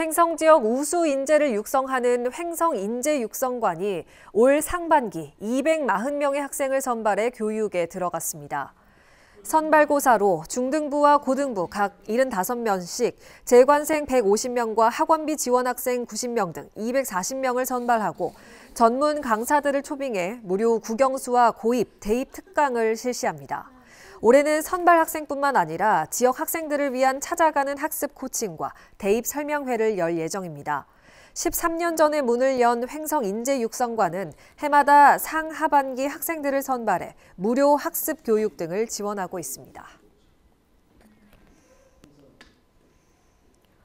횡성 지역 우수 인재를 육성하는 횡성 인재 육성관이 올 상반기 240명의 학생을 선발해 교육에 들어갔습니다. 선발고사로 중등부와 고등부 각 75명씩 재관생 150명과 학원비 지원학생 90명 등 240명을 선발하고 전문 강사들을 초빙해 무료 국영수와 고입, 대입 특강을 실시합니다. 올해는 선발 학생뿐만 아니라 지역 학생들을 위한 찾아가는 학습 코칭과 대입 설명회를 열 예정입니다. 13년 전에 문을 연 횡성 인재육성관은 해마다 상하반기 학생들을 선발해 무료 학습 교육 등을 지원하고 있습니다.